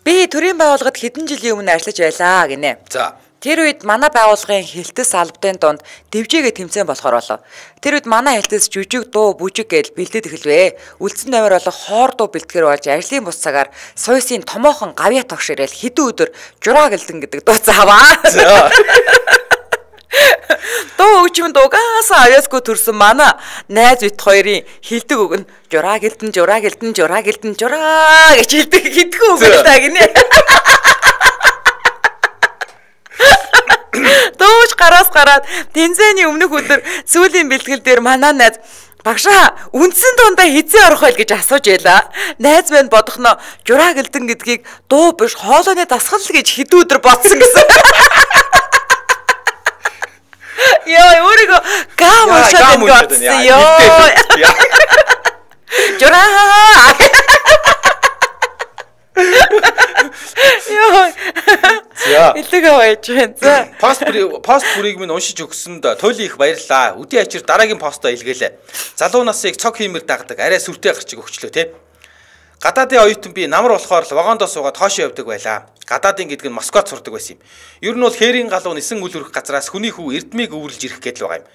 Би төрийн байгууллагад хэдэн жилийн өмнө ажиллаж байлаа гинэ. За. Тэр үед манай байгууллагын хилтэс албадын донд дэвжээгээ тэмцэн болохоор болоо. Тэр үед манай хилтэс жүжиг дуу бүжиг гэж бэлдээд эхэлвэ. Үлдсэн номер болох хоор дуу бэлтгэр болж ажлын бус цагаар суйсын томоохон гавья тогш ирээл хэдэн өдөр жураа гэлдэн гэдэг дуу цаваа. Дуу хөгжмөн дугаасаа авьяасгүй төрсөн мана найз бит хоёрын хилдэг үг нь жураа гэлтэн жураа гэлтэн жураа гэлтэн жураа гэж хилдэг хидгүү үг л та гинэ. Дууш гараас гараад тэнцээний өмнөх өдөр сүүлийн бэлтгэл дээр манаа найз Багшаа үндсэн дундаа хизээ орох байл гэж асууж яла. Найз минь бодохно жураа гэлдэн гэдгийг дуу биш хоолойны дасгал гэж хэдүүдэр бодсон гэсэн. Яа, өөрийгөө гам уушаад байна. Яа. Жора. Яа. За. Илүүгээ баяж байна. За. Пост пост бүрийг минь уншиж өгсөнд туйлын их баярлаа. Үдийн ачир дараагийн постоо илгээлээ. Залуу насыг цог хиймэр дагдаг. Арай сүртэй гарч өгчлөө те. Гадаадын оюутан би намар болохоор л вагондоо суугаад хоошоо явдаг байлаа. Гадаадын гэдэг нь Москвад сурдаг байсан юм. Ер нь бол хээрийн галуу нисэн үлрэх газраас хүний хүү эрдмийг өвөрлж ирэх гэдэл байгаа юм.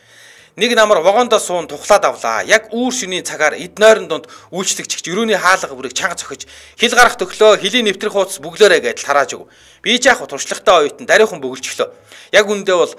Нэг намар вагондоо суун тухлаад авлаа. Яг үүр шөнийн цагаар эд нойрон донд үйлчлэгч өрөөний хаалга бүрийг чанга цохиж хил гарах төглөө, хилийн нэвтрэх хуудас бүглөөрэ гэдэл харааж өг. Би ч яг туршлагатай оюутан дарийнхан бөгөлжлөө. Яг үндэ бол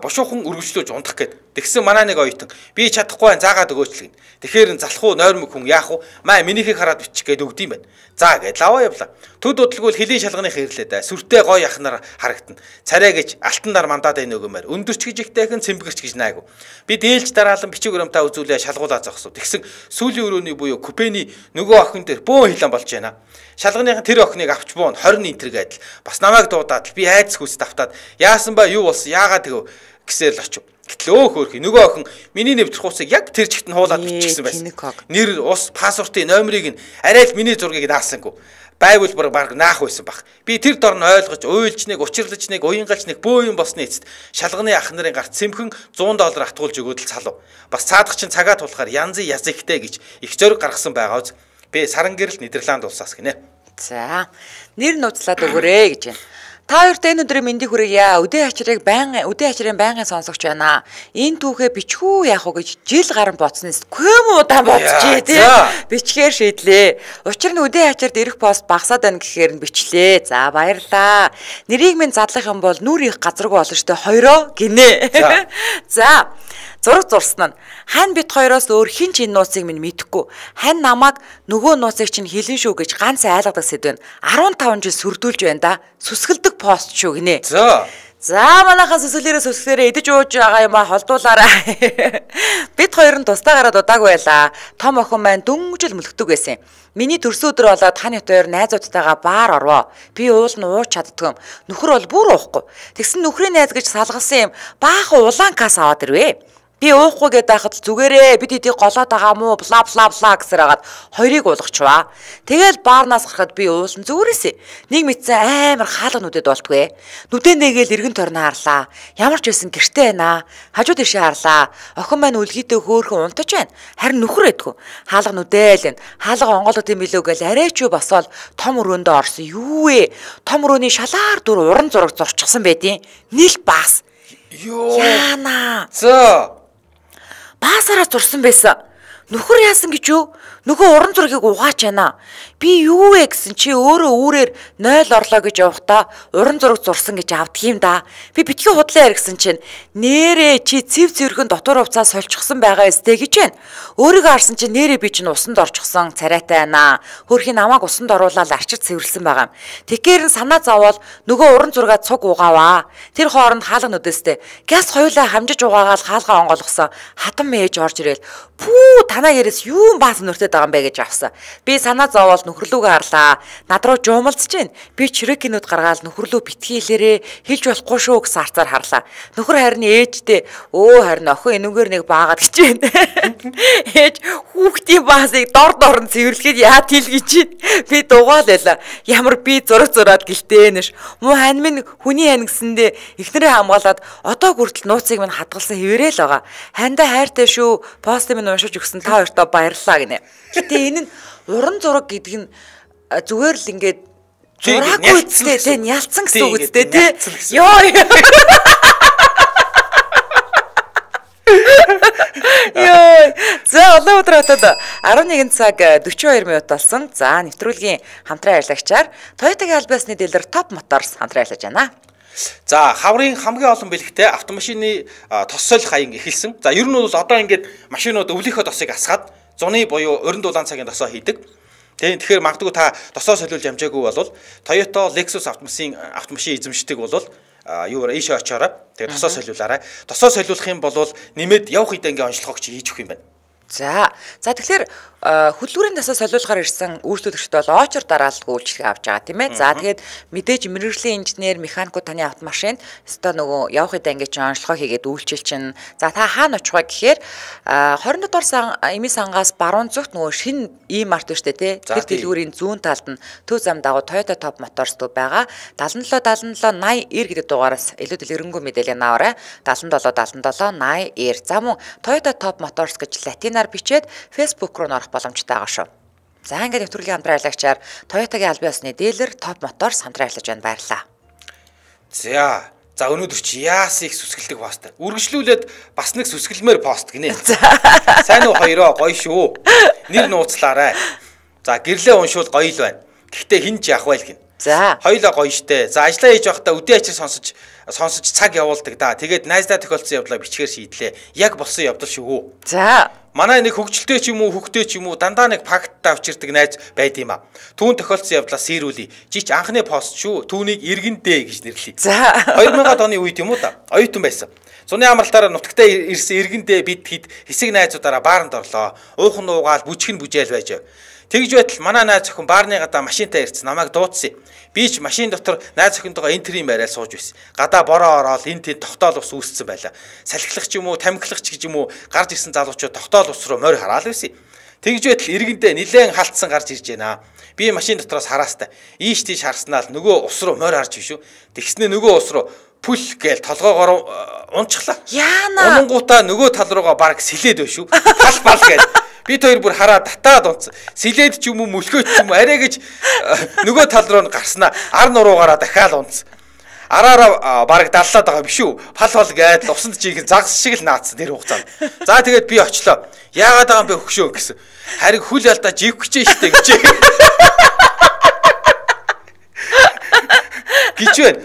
бушуухан өргөжлөөж ундах гээд. Тэгсэн манай нэг оюутан би чадахгүй байн заагаад өгөөч л гин. Тэгэхээр залах уу нойрмог хүн яах уу? Маа минийхийг хараад бичих гээд өгд юм байна. За гээд лаваа явла. Төд удлгүй хөлийн шалганых ирлээд сүртэй гой яхнаар харагдан. Царай гэж алтан нар мандаад байна өгөөмээр. Өндөрч гэж ихтэйхэн цэмбгэрч гэж найгу. Би дээлж дараалан бичиг өрөмтэй үзүүлээ шалгуулаа зогсов. Тэгсэн сүүлийн өрөөний буюу Купений нөгөө охин дээр бөөн хилэн болж байна. Шалганыхын тэр охиныг авч буун 20 нитер гэдэл. Бас намайг дуудаад би айдас хүс давтаад яасан ба юу болсон яагаад тэгв гэсээр л очив. Гэтэл өөх өөх нөгөө охин миний нэвтрэх хуцыг яг тэр чигт нь хуулаад биччихсэн байсан. Нэр, ус, пассвортын номерыг нь арай л миний зургийг даасангүй. Байвал бүр баг наах байсан баг. Би тэр дор нь ойлгож, уйлж нэг, учирлж нэг, уянгалж нэг бөө юм болсны эцэст шалганы ах нарын гарт цэмхэн 100 доллар атгуулж өгөөд л залуу. Бас цаадах чинь цагаа тулахаар янзын язэгтэй гэж их зөрг гаргасан байгаа биз. Би саран гэрэл Нидерланд улсаас гинэ. За. Нэр нууцлаад өгөөрэй гэж байна. Та хоёрт энэ өдрийн мэндийг хүргье. Өдөө хачрыг баян өдөө хачрын баян сонсогч байна. Энэ түүхээ бичгүү яах вэ гэж жил гарan боцсноос көм удаан бодчихъя тий. Бичгээр шийдлээ. Учир нь өдөө хачрад ирэх пост багасаад байна гэхээр нь бичлээ. За баярлаа. Нэрийг минь задлах юм бол нүр их газаргүй болно штэ хоёроо гинэ. За. зураг зурсан нь хань бит хоёроос өөр хэн ч энэ нууцыг минь мэдэхгүй. Хань намайг нөгөө нууцыг чинь хилэн шүү гэж ганц айлгадаг сэдвэн 15 жил сүрдүүлж байна да. Сүсгэлдэг пост шүү гинэ. За. За манайхаас сүсгэлээрээ сүсгэлээрээ идэж ууж байгаа юм а холдуулаарай. Бид хоёр нь тусдаа гараад удааг байлаа. Том охин маань дүнжил мөлхдөг байсан юм. Миний төрсөн өдөр болоод таны хоёр найзуудтайгаа баар орвоо. Би уул нь ууж чаддгүй юм. Нөхөр бол бүр уухгүй. Тэгсэн нөхрийн найз гэж салгалсан юм. Баахан улаан кас аваад ирвээ. Би уухгүй гэдэг байхад л зүгээрээ бид хэдий голоод байгаа мó бла бла бла гэсээр хагаад хоёрыг уулгачваа. Тэгэл баарнаас гарахад би уулсан зүгээрээсээ. Нэг мэдсэн амар хаалга нүдэд болтгүй. Нүдэн нэгэл эргэн торно харлаа. Ямар ч байсан гэртэй байна. Хажуу дэшээ харлаа. Охин маань үлгийдээ хөөхөн унтаж байна. Харин нөхөр эдгүү. Хаалга нүдэл энэ. Хаалга онгоолоод юм билүү гэл арай ч юу босоол том өрөөндөө орсон. Юу вэ? Том өрөөний шалаар дүр уран зураг зурчихсан байдیں۔ Нийл баас. Юу? Яана. Зөө баасаараа зурсан байсан. Нүхөр яасан гэж юу? Нөгөө уран зургийг угаач яана. Би юу вэ гэсэн чи өөрөө үүрээр 0 орлоо гэж явахдаа уран зураг зурсан гэж авдгийм да. Би битгий худлаа яргсан чинь нэрээ чи цэв зэрхэн дотор хувцаа сольчихсан байгаа эстэй гэж байна. Өөрийгөө харсан чинь нэрээ би чинь усанд орчихсон царайтай байна. Хөрхийн намааг усанд оруулаад арчид цэвэрлсэн байгаа юм. Тэгэхээр нь санаа зовоод нөгөө уран зургаа цуг угааваа. Тэр хооронд хаалга нүдэстэй. Газ хоёлаа хамжиж угаагаал хаалгаа онгойлгосон. Хатан мэж орж ирэл. Пүү танаа ярээс юу баас нүртэй яриад байгаа юм бэ гэж авсан. Би санаа зовоол нөхрлүүгээ харлаа. Над руу жуумалцж байна. Би чирэг гинүүд гаргаал нөхрлөө битгий хэлээрээ хэлж болохгүй шүү гэсэн арцаар харлаа. Нөхөр харин ээжтэй өө харин охин энүүгээр нэг баагаад гэж байна. Ээж хүүхдийн баасыг дор дор нь цэвэрлэхэд яа тил гэж байна. Би дугаал байла. Ямар би зураг зураад гэлтэй нэш. Муу хань минь хүний хань гэсэндээ эхнэрээ хамгаалаад одоо хүртэл нууцыг минь хадгалсан хэвээрээ л байгаа. Хандаа хайртай шүү. Пост минь уншиж өгсөн та хоёртоо баярлалаа гинэ. Гэтэ энэ нь уран зураг гэдэг нь зүгээр л ингээд зураагүй үсттэй тийм ялцсан гэсэн үг үсттэй тий. Йоо. Йоо. За олон өдөр хатад 11 цаг 42 минут болсон. За нэвтрүүлгийн хамтран ажиллагчаар Toyota-гийн албасны дилер Top Motors хамтран ажиллаж байна. За хаврын хамгийн олон бэлэгтэй автомашины тос солих хаян эхэлсэн. За ер нь бол одоо ингээд машинууд өвлийнхөө тосыг асгаад зуны буюу урин дулаан цагийн досоо хийдэг. Тийм тэгэхээр магадгүй та досоо солиулж амжаагүй бол Toyota Lexus автомашин автомашин эзэмшдэг бол юу ийшээ очиороо тэгээ тосоо солиулаарай. Тосоо солиулах юм бол нэмээд явах идэ ингээ онцлогоогч хийж өгөх юм байна. За. За тэгэхээр хөдөлгүүрийн дасаа солиулахаар ирсэн үйлчлүүлэгчд бол очор дараалалгүй үйлчлэг авч байгаа тийм ээ. За тэгээд мэдээж мэрэгжлийн инженер, механикууд таны автомашинд өстой нөгөө явах хэдэ ингэж онцлогоо хийгээд үйлчил чинь. За та хаана очих вэ гэхээр 27 дугаар сан эми сангаас баруун зүгт нөгөө шин ийм арт өштэй тий. Тэр дэлгүүрийн зүүн талд нь төв зам дагуу Toyota Top Motors төв байгаа. 77 77 80 эр гэдэг дугаараас илүү дэлгэрэнгүй мэдээлэл нааварай. 77 77 80 эр. За мөн Toyota Top Motors гэж латинаар бичээд Facebook руу нөрөх боломжтой байгаа шүү. За ингээд нэвтрүүлгийн хамтран аялагчаар Toyota-гийн аль биесны дээлэр топ мотор самтран ажиллаж байна баярлаа. За За өнөөдөр чи яас их сүсгэлдэг пост. Үргэлжлүүлээд бас нэг сүсгэлмээр пост гинэ. Сайн уу хоёроо гоё шүү. Нэр нууцлаарай. За гэрлээ уншуул гоё л байна. Гэхдээ хин ч яах вэ гин. За. Хоёлоо гоё штэ. За ажиллаа хийж байхдаа үдээ ачаа сонсож сонсож цаг явуулдаг да. Тэгээд найздаа тохиолдсон явдлаа бичгээр шийдлээ. Яг болсон явдал шүү. За. Манай нэг хөвгчлөлтэй ч юм уу, хөхтэй ч юм уу дандаа нэг пакттай авчирдаг найз байд юм аа. Түүн тохиолдсон явдлаа сэрүүлээ. Жич анхны пост шүү. Түүнийг иргэндээ гэж нэрлэе. За. 2000-ад оны үед юм уу да. Оюутан байсан. Зуны амралтаараа нутагтаа ирсэн иргэндээ бид хэд хэсэг найзуудаараа бааранд орлоо. Уух нь уугаал, бүжгэн бүжээл байж. Тэгж байтал манай найз охин баарны гадаа машинтаа ирсэн. Намайг дуудсан. Би ч машин дотор найз охинтойгоо энэ төрлийн байраар сууж байсан. Гадаа бороо ороод энэ тийм тогтоол ус үүссэн байлаа. Салхилах ч юм уу, тамхилах ч гэж юм уу гарч ирсэн залуучууд тогтоол ус руу морь хараал байсан. Тэгж байтал иргэндээ нилээн халтсан гарч ирж байна. Би машин дотроос хараастай. Ийш тийш харснаа л нөгөө ус руу морь харж биш үү. Тэгснэ нөгөө ус руу пүл гээл толгоогоор э, унчглаа. Яана. Унгуудаа нөгөө тал руугаа баг сэлээд байна шүү. Тал бал гээл. Бид хоёр бүр хараа татаад унц. Сэлээд ч юм уу мөлхөөч ч юм арай гэж э, нөгөө тал руу нь гарснаа. Ар нуруугаараа дахиад унц. Араараа баг даллаад байгаа биш үү? Пал пал гээд усанд чих загс шиг л наацсан тэр хугацаанд. За тэгээд би очлоо. Яагаад байгаа юм бэ хөшөө гэсэн. Харин хүл ялдаа жигч штэ гэж. гэж байна.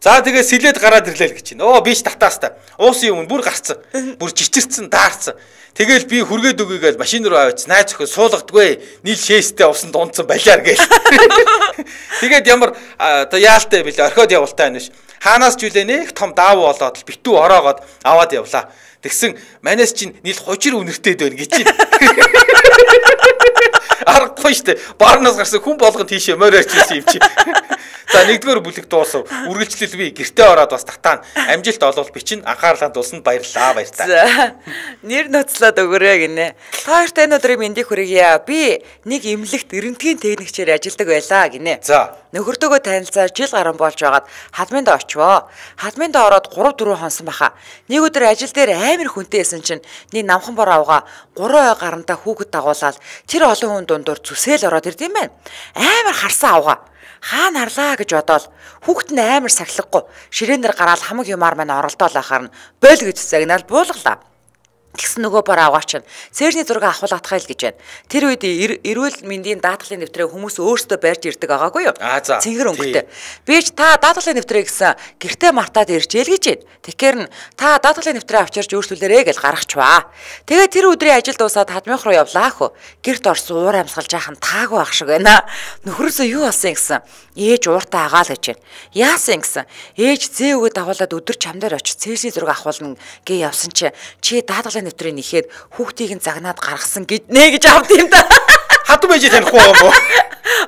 За тэгээ сэлээд гараад ирлээ л гэж чинь. Оо биш татаас та. Уусан юм бүр гарцсан. Бүр жичирцэн даарцсан. Тэгэл би хүргээд өгөөгөл машин руу аваач. Найз өхөө суулгадгүй. Нийл шээстэй усан дундсан балиар гээл. Тэгээд ямар оо яалтай билээ. Орхиод явуултаа байна биш. Хаанаас ч үлээнэ их том даав болоод л битүү ороогоод аваад явлаа. Тэгсэн манайс чинь нийл хужир үнэртэй дээр гэж чинь. Аргагүй шүү дээ. Барнаас гарсан хүн болгон тийшээ морь ярьж ирсэн юм чи. За нэгдүгээр бүлэг дуусав. Үргэлжлэл би гэртээ ороод бас татаана. Амжилт олвол бичин анхаарлаа дулсанд баярлаа баярлаа. За. Нэр ноцлоод өгөрөө гинэ. Та хоёрт энэ өдрийн мэндийг хүргье. Би нэг эмнэлэгт эрентгийн техникчээр ажилладаг байлаа гинэ. За. Нөхөртөөгөө танилцаа жил гарan болж байгаад хадминд очивоо. Хадминд ороод 3 4 хонсон баха. Нэг өдөр ажил дээр амар хүнтэй байсан чинь нэг намхан бор авгаа 3 ой гарантаа хүүхэд дагуулаад тэр олон хүнд дундуур зүсгээл ороод ирд юм байна. Амар харсан авгаа. Хаа нарлаа гэж бодоол хүүхэд нь амар сахилахгүй ширээнээр гараад хамаг юмар мань оролдоол ахаар нь бойл гэж загнаал буулглаа гэсэн нөгөө бор аваа чинь цэрний зураг ахуулгатхай л гэж байна. Тэр үед эрүүл мэндийн даатгалын нэвтрээ хүмүүс өөрсдөө барьж ирдэг байгаагүй юу? Цэнгэр өнгөтэй. Би ч та даатгалын нэвтрээ гэсэн гэртээ мартаад ирчихэл гэж байна. Тэгэхээр нь та даатгалын нэвтрээ авчирч өөрчлөлөөрэй гэж гаргачваа. Тэгээ тэр өдрийн ажил дуусаад хадмынх руу явлаа хөө. Гэрт орсон уур амьсгал жаахан таагүй байх шиг байна. Нөхрөөсөө юу болсон гэсэн ээж ууртаа агаал гэж байна. Яасан гэсэн ээж зээ өгөө дагуулад өдөр чамдаар очиж цэрний зураг ахуулна гээ явсан чи чи даатгалын цай нэвтрийг нэхэд хүүхдийг нь загнаад гаргасан гэд нэ гэж авд юм да. Хадам байж танихгүй юм уу?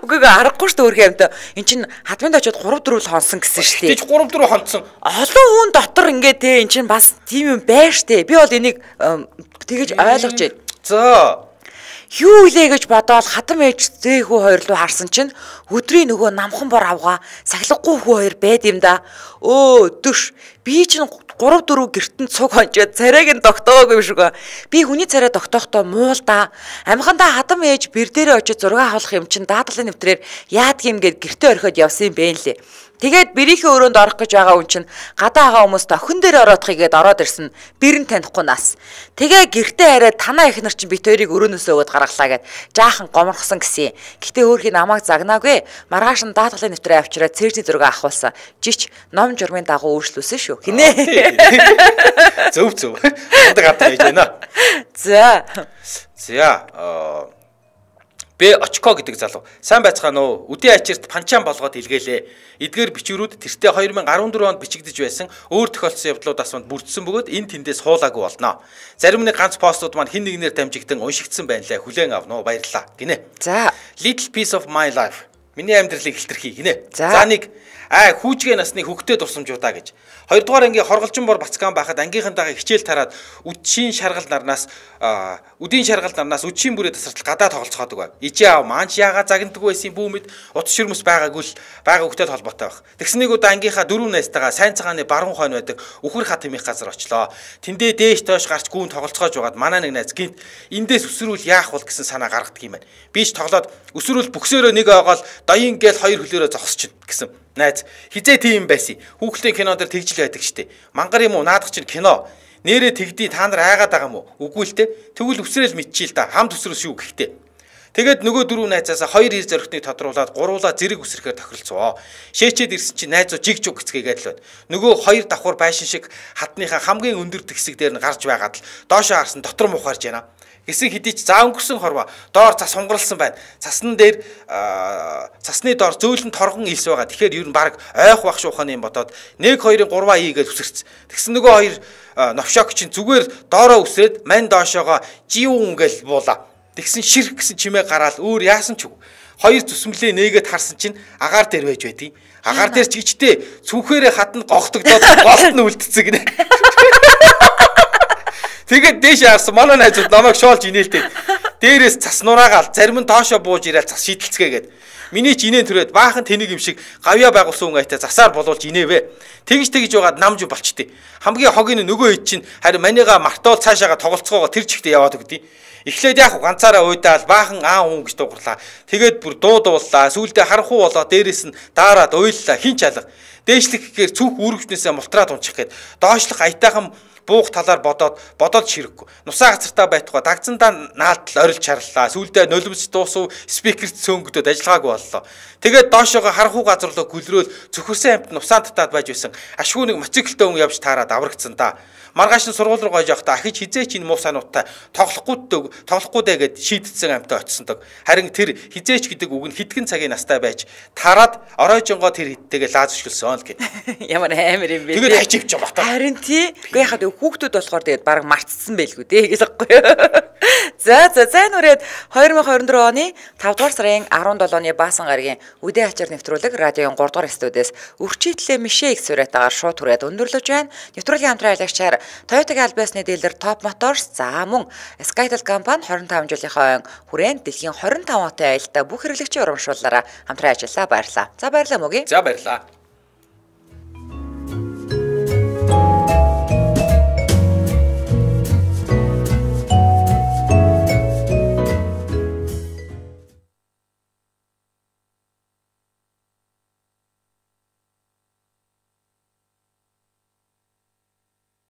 Үгүй ээ аргагүй шүү өөрхөө амт. Энд чинь хадманд очиод 3 4 л хонсон гэсэн шүү дээ. Тэгж 3 4 хонсон. Олон хүн дотор ингээ те эн чинь бас тийм юм байна шүү дээ. Би бол энийг тэгэж ойлгож байна. За юу илээ гэж бодоод хатам ээж зээгүү хоёр руу харсан чинь өдрийн нөгөө намхан бор авгаа сахилахгүй хүү хоёр байд юм да. Өө дөш. Би чинь 3 4 гертэн цуг хонжоод царайг нь тогтоогоогүй шүү гоо. Би хүний царай тогтоохдоо муулда. Амхандаа хадам ээж бэр дээрээ очиж зураг авах юм чин даатгалын нэвтрээр яад гимгээд гертэ орхиод явсан юм бэ нэлээ. Тэгээд бэрийнхээ өрөөнд орох гэж байгаа үн чинь гадаа байгаа хүмүүс тохин дээр ороодохыг гээд ороод ирсэн. Бэр нь танихгүй нас. Тэгээ гэртээ хараад танаа ихнэр чинь би тэрийг өрөөнөөсөө өгöd гаргалаа гэд жаахан гоморхсон гэсэн. Гэтэ өөрхийн намайг загнаагүй. Маргааш нь даатгалын нэвтрээ авчираа цэрэгний зураг ахуулсан. Жич ном журмын дагуу өөрчлөсөн шүү. Хинэ. Зөв зөв. Гадаа гадаа хийж байна. За. За Б очко гэдэг залуу. Сайн байцгаана уу? Үдийн ачирт панчаан болгоод илгээлээ. Эдгээр бичвэрүүд тэртээ 2014 онд бичигдэж байсан өөр тохиолдсон явдлуудаас манд бүрдсэн бөгөөд энэ тэндээс хуулаагүй болно. Зарим нэг ганц постууд маань хин нэгээр дамжигдсан уншигдсан байналаа. Хүлээн авнаа. Баярлалаа гинэ. За. Little piece of my life. Миний амьдралыг хэлтэрхий гинэ. За нэг аа хүүжгээ насны хөвгтөд урсамжуудаа гэж. Хоёрдугаар ангийн хорголжин бор бацгаан байхад ангийнхантайгаа хичээл тараад үдшийн шаргал нарнаас үдийн шаргал нарнаас үдшийн бүрээ тасартал гадаа тоглоцоход байв. Ижээ аав маанч яага загнадаг байсан бүүмэд утас ширмэс байгаагүй л байгаа хөвгтөд холбоотой байх. Тэгснэг удаа ангийнхаа дөрөв найстайгаа сайн цагааны баруун хойно байдаг үхэр хат хэмээх газар очлоо. Тэндээ дээш тойш гарч гүүн тоглоцоож байгаад манай нэг найз гинт эндээс өсрүүл яах бол гэсэн санаа гаргадаг юм байна. Би ч тоглоод өсрүүл бүксөөрөө нэг оогоол даян гээл хоёр хөлөөрөө зогсчихно гэсэн. Найз хизээ тийм байсан. Хүүхэлдэйн кино дээр тэгжл байдаг штеп. Мангар юм уу? Наадах чинь кино. Нэрээ тэгдий та нар айгаад байгаа юм уу? Үгүй л те. Тэгвэл өсрөөл мэдчихил да. Хамт өсрөс шүү гэхдээ. Тэгээд нөгөө дөрөв найзаасаа хоёр ир зөрөхнийг тодруулаад гуруула зэрэг үсрэхээр тохиролцоо. Шээчэд ирсэн чинь найзуу жиг жуг гисгээгээд л байна. Нөгөө хоёр давхар байшин шиг хатныхаа хамгийн өндөр тэгсэг дээр нь гарч байгаад л доошоо харсан дотор мухаарж байна. Гэсэн хэдий ч за өнгөрсөн хорвоо доор цас сунгаралсан байна. Цасны дээр цасны доор зөөлөн торгон илс байгаа. Тэгэхээр ер нь баг ойх бах шууханы юм бодоод 1 2-ын 3-аа ийгээд үсэрсэн. Тэгсэн нөгөө хоёр новшок чинь зүгээр доороо үсрээд мань доошоогоо жиүүн гээл буула. Тэгсэн ширх гэсэн чимээ гараад өөр яасан ч үгүй хоёр зүсмлээ нээгээд харсан чинь агаар дээр байж байдیں۔ Агаар дээр ч гिचтэй цүнхээрээ хатна гогтогдоод голт нь үлдцэг нэ. Тэгээд дээш яарсан манай найзууд намайг шоолж инээлдэг. Дээрээс цас нураагаал зарим нь доошо бууж ирээл цас шийдэлцгээгээд. Миний ч инээн төрөөд баахан тэнийг юм шиг гавья байгуулсан хүн айтай засаар болуулж инээвэ. Тэгж тэгж яваад намж болчтой. Хамгийн хогийн нөгөө хэд чинь харин манийга мартоол цаашаага тоглолцоогоо тэр чигтээ яваад өгдөө. Эхлээд яг ганцаараа уйдаал баахан аа уун гэж дуугарлаа. Тэгээд бүр дуу дууллаа. Сүүлдээ харанхуу болоо дээрээс нь даарад уйллаа. Хин чалга. Дээшлэх гэхээр цүнх үүрэгчнээсээ мултраад унчих гээд доошлох аятайхан буух талаар бодоод бодолж ширэхгүй. Нусаа хацартаа байтугай дагцандаа наалтал орилж харлаа. Сүүлдээ нулимс дуусав, спикерт сөөнгөдөд ажиллагаагүй боллоо. Тэгээд доошоогоо харахуу газар руу гүлрөөл зөвхөрсөн амт нусаан татаад байж байсан. Ашгүй нэг мотоциклтэй хүн явж таарад аврагдсан да. Маргааш нь сургууль руу гойж явахдаа ахиж хизээч энэ муу сануудтай тоглохгүй тоглохгүй дэ гэд шийдтсэн амтаа очисондог. Харин тэр хизээч гэдэг үг нь хитгэн цагийн настай байж тараад оройжонгоо тэр хиттэйгээ лаазшгэлсэн л гэх. Ямар амар юм бэ. Тэгээд хачивч юм бата. Харин тий. Гэхдээ яхад хүүхдүүд болохоор тэгээд баг мартцсан байлгүй дээ гэж аахгүй. За за за нүрээд 2024 оны 5 дугаар сарын 17-ны баасан гарагийн үдээ ачаар нэвтрүүлэг радиогийн 3 дугаар студиэс өрчийтлээ мишээг сурэтаар шууд түрээд өндөрлөж байна. Нэвтрүүлгийн хамтран аялагчаар Toyota-гийн албасны дилер Top Motors за мөн Skytel компани 25 жилийнхаа ойн хүрээнд дэлхийн 25 хотын аялалтаа бүх хэрэглэгчийн урамшууллаараа хамтран ажиллаа баярлаа. За баярлаа мөгийн. За баярлаа.